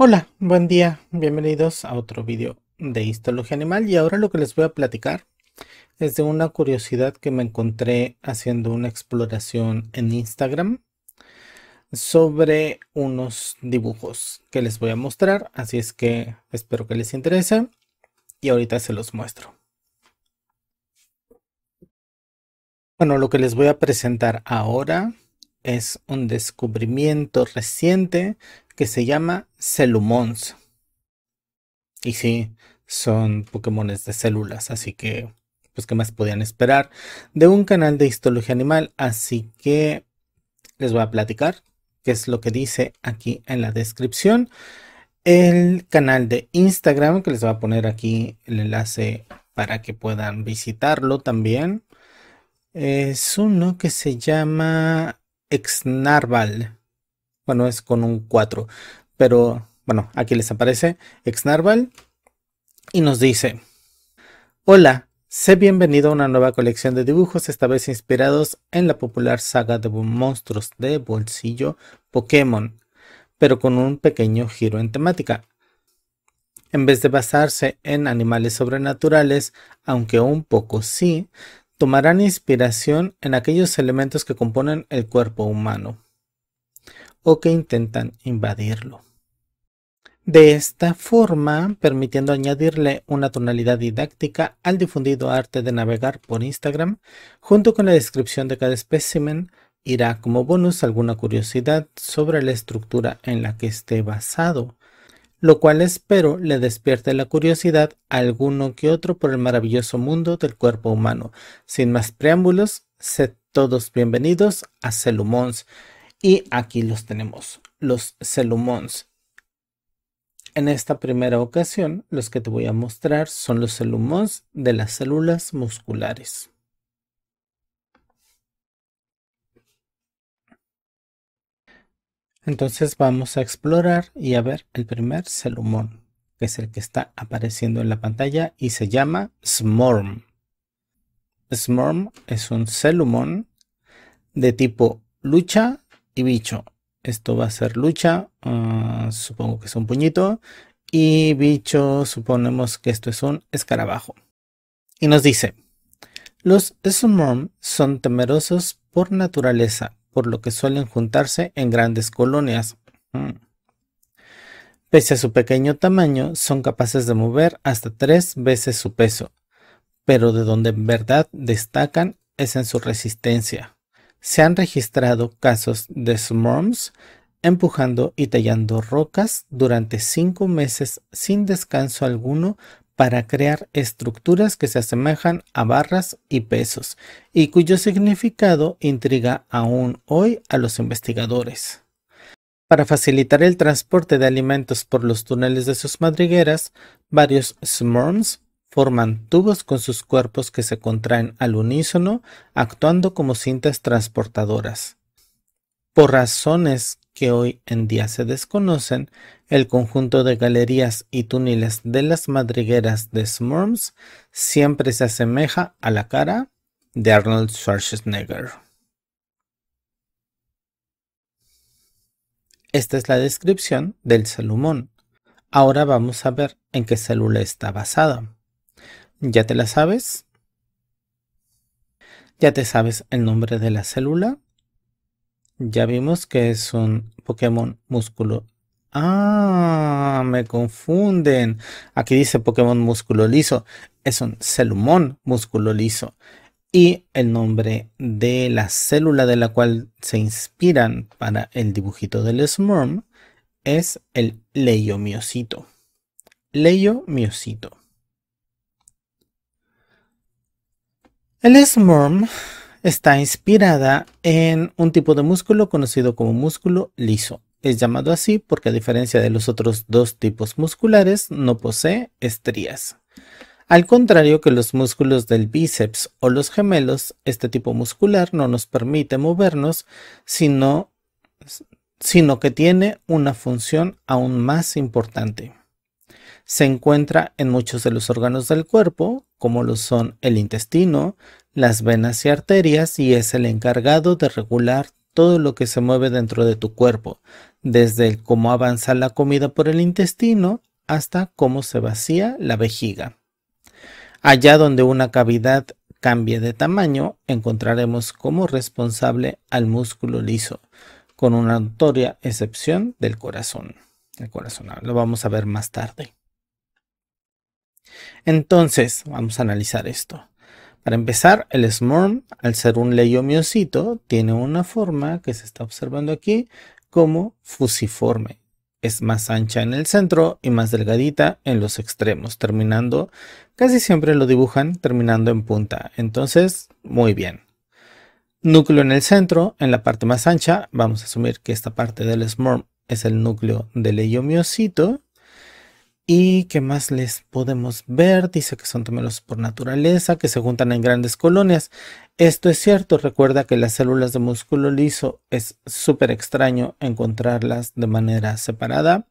Hola, buen día, bienvenidos a otro vídeo de histología animal y ahora lo que les voy a platicar es de una curiosidad que me encontré haciendo una exploración en Instagram sobre unos dibujos que les voy a mostrar, así es que espero que les interese y ahorita se los muestro. Bueno, lo que les voy a presentar ahora es un descubrimiento reciente que se llama Celumons. Y sí, son Pokémones de células, así que, pues, ¿qué más podían esperar? De un canal de histología animal, así que les voy a platicar qué es lo que dice aquí en la descripción. El canal de Instagram, que les voy a poner aquí el enlace para que puedan visitarlo también. Es uno que se llama Exnarval. Bueno, es con un 4. Pero bueno, aquí les aparece Exnarval y nos dice, hola, sé bienvenido a una nueva colección de dibujos, esta vez inspirados en la popular saga de monstruos de bolsillo Pokémon, pero con un pequeño giro en temática. En vez de basarse en animales sobrenaturales, aunque un poco sí, tomarán inspiración en aquellos elementos que componen el cuerpo humano o que intentan invadirlo. De esta forma, permitiendo añadirle una tonalidad didáctica al difundido arte de navegar por Instagram, junto con la descripción de cada espécimen, irá como bonus alguna curiosidad sobre la estructura en la que esté basado, lo cual espero le despierte la curiosidad a alguno que otro por el maravilloso mundo del cuerpo humano. Sin más preámbulos, sed todos bienvenidos a Celumons. Y aquí los tenemos, los celumons. En esta primera ocasión, los que te voy a mostrar son los celumons de las células musculares. Entonces vamos a explorar y a ver el primer celumón, que es el que está apareciendo en la pantalla y se llama SMORM. SMORM es un celumón de tipo lucha y bicho. Esto va a ser lucha, ah, supongo que es un puñito. Y bicho, suponemos que esto es un escarabajo. Y nos dice, los Smurm son temerosos por naturaleza, por lo que suelen juntarse en grandes colonias. Mm. Pese a su pequeño tamaño, son capaces de mover hasta tres veces su peso, pero de donde en verdad destacan es en su resistencia se han registrado casos de smurms empujando y tallando rocas durante cinco meses sin descanso alguno para crear estructuras que se asemejan a barras y pesos y cuyo significado intriga aún hoy a los investigadores. Para facilitar el transporte de alimentos por los túneles de sus madrigueras, varios SMURMS Forman tubos con sus cuerpos que se contraen al unísono, actuando como cintas transportadoras. Por razones que hoy en día se desconocen, el conjunto de galerías y túneles de las madrigueras de Smurms siempre se asemeja a la cara de Arnold Schwarzenegger. Esta es la descripción del salumón. Ahora vamos a ver en qué célula está basada. ¿Ya te la sabes? Ya te sabes el nombre de la célula. Ya vimos que es un Pokémon músculo. Ah, me confunden. Aquí dice Pokémon músculo liso. Es un Celumón músculo liso. Y el nombre de la célula de la cual se inspiran para el dibujito del Smurm es el leiomiocito. Leiomiocito. El SMORM está inspirada en un tipo de músculo conocido como músculo liso. Es llamado así porque a diferencia de los otros dos tipos musculares no posee estrías. Al contrario que los músculos del bíceps o los gemelos, este tipo muscular no nos permite movernos, sino, sino que tiene una función aún más importante. Se encuentra en muchos de los órganos del cuerpo, como lo son el intestino, las venas y arterias y es el encargado de regular todo lo que se mueve dentro de tu cuerpo, desde cómo avanza la comida por el intestino hasta cómo se vacía la vejiga. Allá donde una cavidad cambie de tamaño, encontraremos como responsable al músculo liso, con una notoria excepción del corazón. El corazón lo vamos a ver más tarde. Entonces, vamos a analizar esto. Para empezar, el SMORM, al ser un leiomiocito tiene una forma que se está observando aquí como fusiforme. Es más ancha en el centro y más delgadita en los extremos, terminando, casi siempre lo dibujan terminando en punta. Entonces, muy bien. Núcleo en el centro, en la parte más ancha, vamos a asumir que esta parte del SMORM es el núcleo del leiomiocito. ¿Y qué más les podemos ver? Dice que son gemelos por naturaleza, que se juntan en grandes colonias. Esto es cierto, recuerda que las células de músculo liso es súper extraño encontrarlas de manera separada.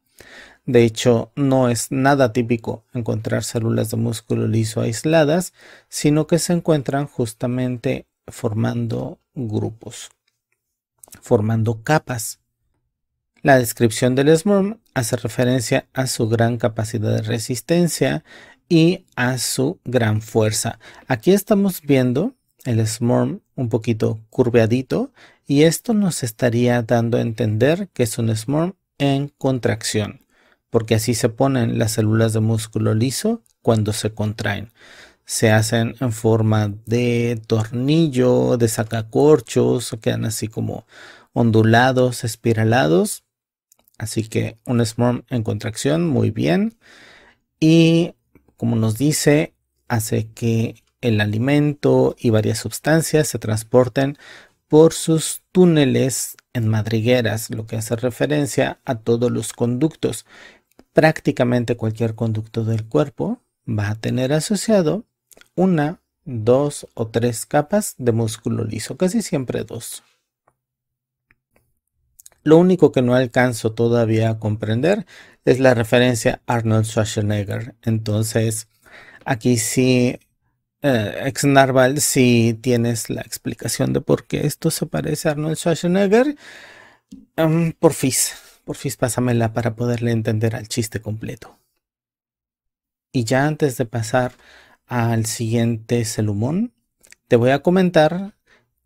De hecho, no es nada típico encontrar células de músculo liso aisladas, sino que se encuentran justamente formando grupos, formando capas. La descripción del Smurm hace referencia a su gran capacidad de resistencia y a su gran fuerza. Aquí estamos viendo el Smurm un poquito curveadito y esto nos estaría dando a entender que es un Smurm en contracción, porque así se ponen las células de músculo liso cuando se contraen. Se hacen en forma de tornillo, de sacacorchos, quedan así como ondulados, espiralados Así que un S.M.O.R.M. en contracción, muy bien. Y como nos dice, hace que el alimento y varias sustancias se transporten por sus túneles en madrigueras, lo que hace referencia a todos los conductos. Prácticamente cualquier conducto del cuerpo va a tener asociado una, dos o tres capas de músculo liso, casi siempre dos. Lo único que no alcanzo todavía a comprender es la referencia a Arnold Schwarzenegger. Entonces, aquí sí, exnarval, eh, ex Narval, tienes la explicación de por qué esto se parece a Arnold Schwarzenegger. Mm, porfis, porfis, pásamela para poderle entender al chiste completo. Y ya antes de pasar al siguiente celumón, te voy a comentar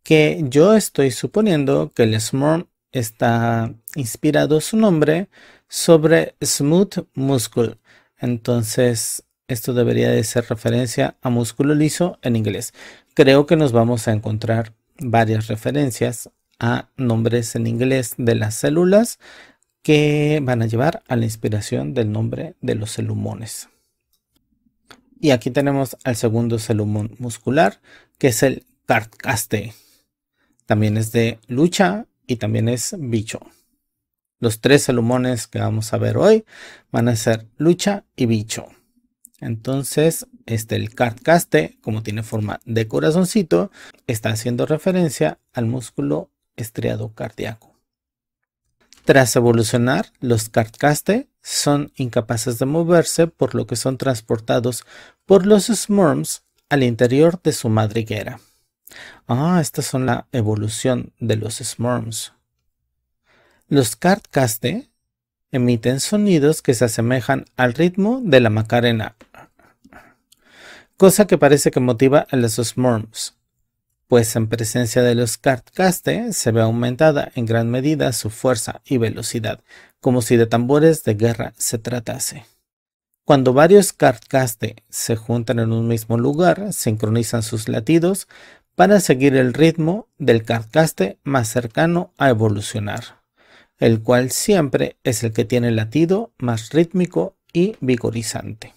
que yo estoy suponiendo que el Smurf está inspirado su nombre sobre smooth muscle. Entonces, esto debería de ser referencia a músculo liso en inglés. Creo que nos vamos a encontrar varias referencias a nombres en inglés de las células que van a llevar a la inspiración del nombre de los celumones. Y aquí tenemos al segundo celumón muscular, que es el cartaste. También es de lucha y también es bicho. Los tres salumones que vamos a ver hoy van a ser lucha y bicho. Entonces, este el caste como tiene forma de corazoncito, está haciendo referencia al músculo estriado cardíaco. Tras evolucionar, los caste son incapaces de moverse, por lo que son transportados por los smurms al interior de su madriguera. Ah, estas son la evolución de los Smurms. Los Cardcaste emiten sonidos que se asemejan al ritmo de la Macarena, cosa que parece que motiva a los Smurms, pues en presencia de los Cardcaste se ve aumentada en gran medida su fuerza y velocidad, como si de tambores de guerra se tratase. Cuando varios Cardcaste se juntan en un mismo lugar, sincronizan sus latidos para seguir el ritmo del carcaste más cercano a evolucionar, el cual siempre es el que tiene latido más rítmico y vigorizante.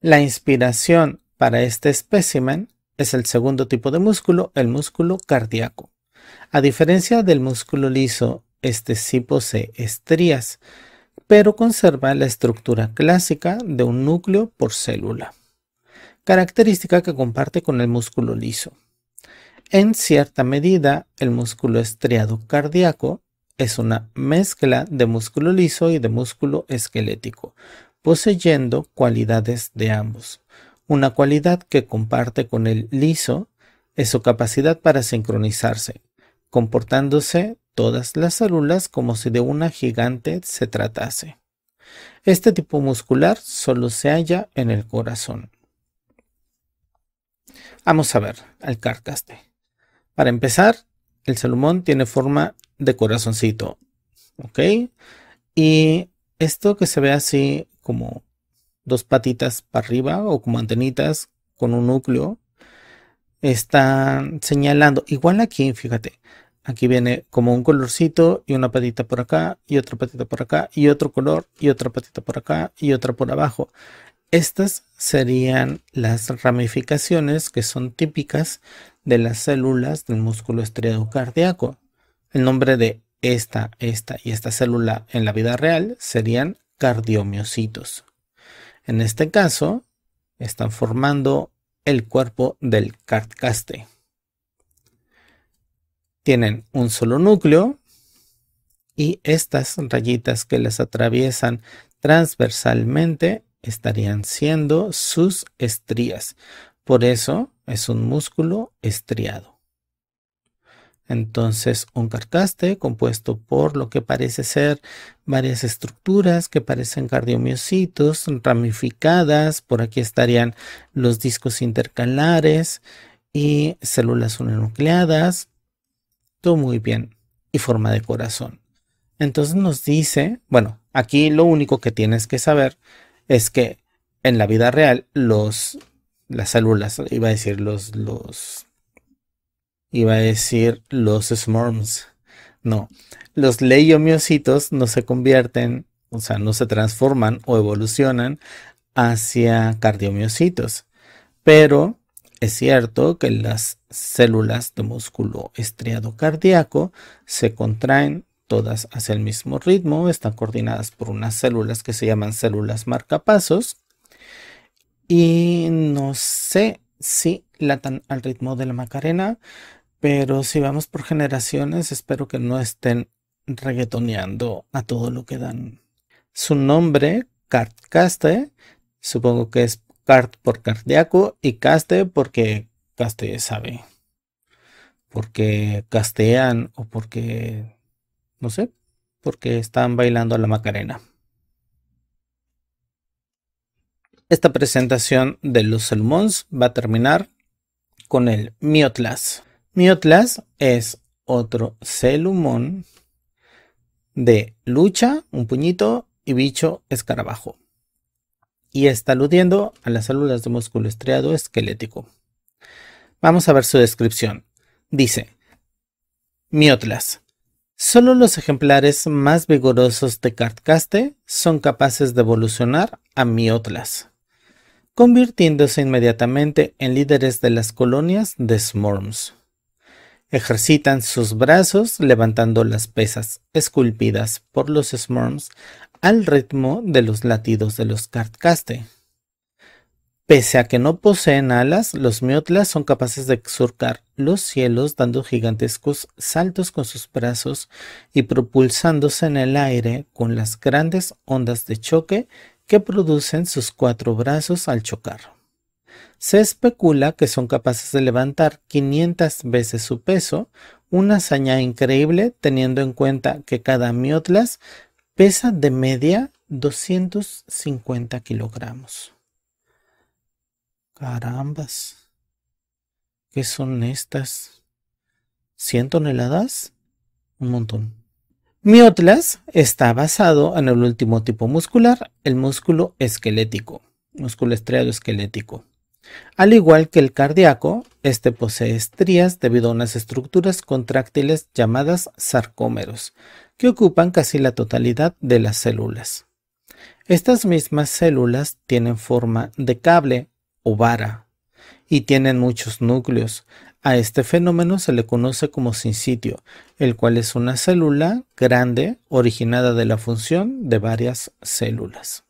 La inspiración para este espécimen es el segundo tipo de músculo, el músculo cardíaco. A diferencia del músculo liso, este sí posee estrías, pero conserva la estructura clásica de un núcleo por célula, característica que comparte con el músculo liso. En cierta medida, el músculo estriado cardíaco es una mezcla de músculo liso y de músculo esquelético, poseyendo cualidades de ambos. Una cualidad que comparte con el liso es su capacidad para sincronizarse, comportándose todas las células como si de una gigante se tratase. Este tipo muscular solo se halla en el corazón. Vamos a ver al carcaste. Para empezar, el salmón tiene forma de corazoncito, ¿ok? Y esto que se ve así como dos patitas para arriba o como antenitas con un núcleo, están señalando, igual aquí, fíjate, aquí viene como un colorcito y una patita por acá y otra patita por acá y otro color y otra patita por acá y otra por abajo. Estas serían las ramificaciones que son típicas de las células del músculo estriado cardíaco. El nombre de esta, esta y esta célula en la vida real serían cardiomiocitos. En este caso, están formando el cuerpo del carcaste. Tienen un solo núcleo y estas rayitas que les atraviesan transversalmente estarían siendo sus estrías. Por eso es un músculo estriado. Entonces, un carcaste compuesto por lo que parece ser varias estructuras que parecen cardiomiocitos ramificadas. Por aquí estarían los discos intercalares y células uninucleadas. Todo muy bien. Y forma de corazón. Entonces nos dice, bueno, aquí lo único que tienes que saber es que en la vida real los las células, iba a decir los los iba a decir los SMORMS. No, los leiomiocitos no se convierten, o sea, no se transforman o evolucionan hacia cardiomiocitos. Pero es cierto que las células de músculo estriado cardíaco se contraen todas hacia el mismo ritmo, están coordinadas por unas células que se llaman células marcapasos y no sé si latan al ritmo de la Macarena, pero si vamos por generaciones espero que no estén reguetoneando a todo lo que dan. Su nombre, Cart Caste, supongo que es Cart por cardíaco y Caste porque Caste sabe, porque castean o porque no sé, porque están bailando a la Macarena. Esta presentación de los salmons va a terminar con el Miotlas. Miotlas es otro celumón de lucha, un puñito y bicho escarabajo. Y está aludiendo a las células de músculo estriado esquelético. Vamos a ver su descripción. Dice, Miotlas, Solo los ejemplares más vigorosos de Cardcaste son capaces de evolucionar a miotlas, convirtiéndose inmediatamente en líderes de las colonias de Smorms. Ejercitan sus brazos levantando las pesas esculpidas por los Smorms al ritmo de los latidos de los Cardcaste. Pese a que no poseen alas, los miotlas son capaces de surcar los cielos dando gigantescos saltos con sus brazos y propulsándose en el aire con las grandes ondas de choque que producen sus cuatro brazos al chocar. Se especula que son capaces de levantar 500 veces su peso, una hazaña increíble teniendo en cuenta que cada miotlas pesa de media 250 kilogramos. Carambas. ¿Qué son estas? ¿100 toneladas? Un montón. Miotlas está basado en el último tipo muscular, el músculo esquelético, músculo estriado esquelético. Al igual que el cardíaco, este posee estrías debido a unas estructuras contráctiles llamadas sarcómeros, que ocupan casi la totalidad de las células. Estas mismas células tienen forma de cable o vara y tienen muchos núcleos. A este fenómeno se le conoce como sin sitio el cual es una célula grande originada de la función de varias células.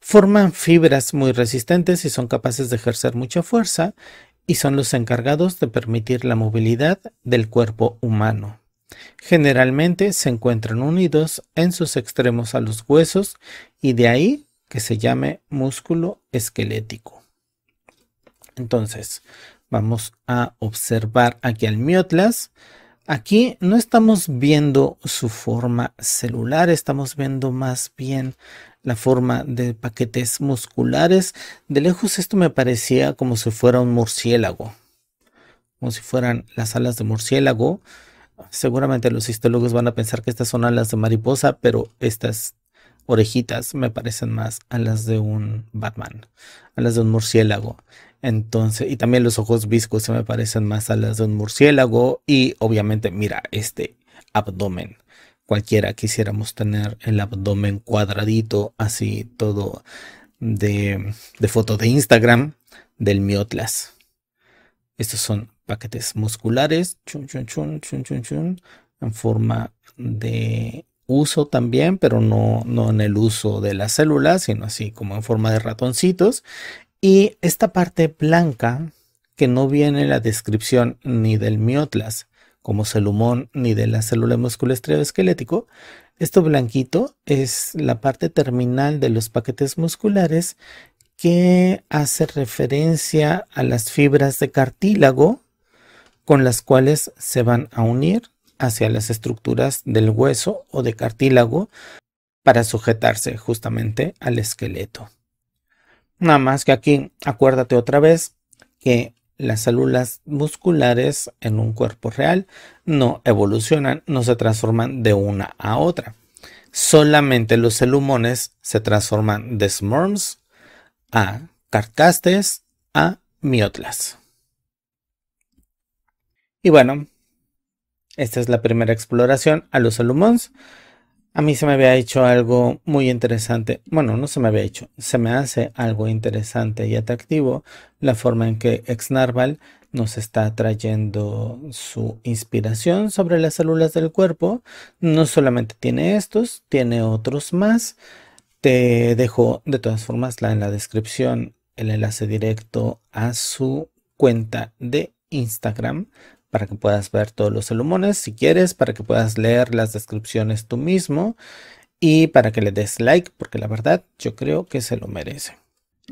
Forman fibras muy resistentes y son capaces de ejercer mucha fuerza y son los encargados de permitir la movilidad del cuerpo humano. Generalmente se encuentran unidos en sus extremos a los huesos y de ahí que se llame músculo esquelético. Entonces, vamos a observar aquí al miotlas. Aquí no estamos viendo su forma celular, estamos viendo más bien la forma de paquetes musculares. De lejos esto me parecía como si fuera un murciélago, como si fueran las alas de murciélago. Seguramente los histólogos van a pensar que estas son alas de mariposa, pero estas orejitas me parecen más a las de un Batman, a las de un murciélago. Entonces, y también los ojos viscos se me parecen más a las de un murciélago. Y obviamente, mira, este abdomen. Cualquiera quisiéramos tener el abdomen cuadradito, así todo de, foto de Instagram del Miotlas. Estos son paquetes musculares, chun, chun, chun, chun, chun, en forma de uso también, pero no, no en el uso de las células, sino así como en forma de ratoncitos. Y esta parte blanca, que no viene en la descripción ni del miotlas, como celumón, ni de la célula músculo esquelético, esto blanquito es la parte terminal de los paquetes musculares que hace referencia a las fibras de cartílago con las cuales se van a unir hacia las estructuras del hueso o de cartílago para sujetarse justamente al esqueleto. Nada más que aquí acuérdate otra vez que las células musculares en un cuerpo real no evolucionan, no se transforman de una a otra. Solamente los celumones se transforman de smurms a carcastes a miotlas. Y bueno, esta es la primera exploración a los alumnos. A mí se me había hecho algo muy interesante. Bueno, no se me había hecho. Se me hace algo interesante y atractivo la forma en que Exnarval nos está trayendo su inspiración sobre las células del cuerpo. No solamente tiene estos, tiene otros más. Te dejo de todas formas la, en la descripción el enlace directo a su cuenta de Instagram para que puedas ver todos los salumones si quieres, para que puedas leer las descripciones tú mismo y para que le des like, porque la verdad yo creo que se lo merece.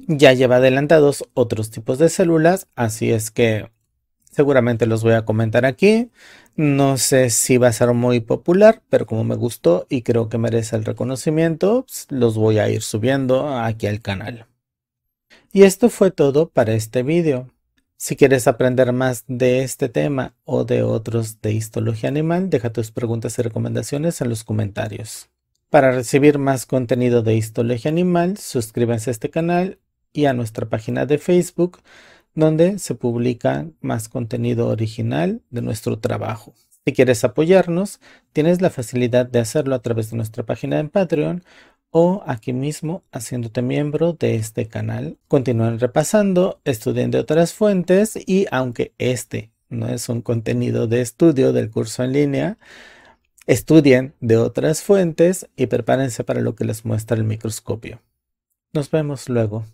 Ya lleva adelantados otros tipos de células, así es que seguramente los voy a comentar aquí. No sé si va a ser muy popular, pero como me gustó y creo que merece el reconocimiento, pues, los voy a ir subiendo aquí al canal. Y esto fue todo para este vídeo. Si quieres aprender más de este tema o de otros de histología animal, deja tus preguntas y recomendaciones en los comentarios. Para recibir más contenido de histología animal, suscríbase a este canal y a nuestra página de Facebook, donde se publica más contenido original de nuestro trabajo. Si quieres apoyarnos, tienes la facilidad de hacerlo a través de nuestra página en Patreon o aquí mismo haciéndote miembro de este canal. Continúen repasando, estudien de otras fuentes y aunque este no es un contenido de estudio del curso en línea, estudien de otras fuentes y prepárense para lo que les muestra el microscopio. Nos vemos luego.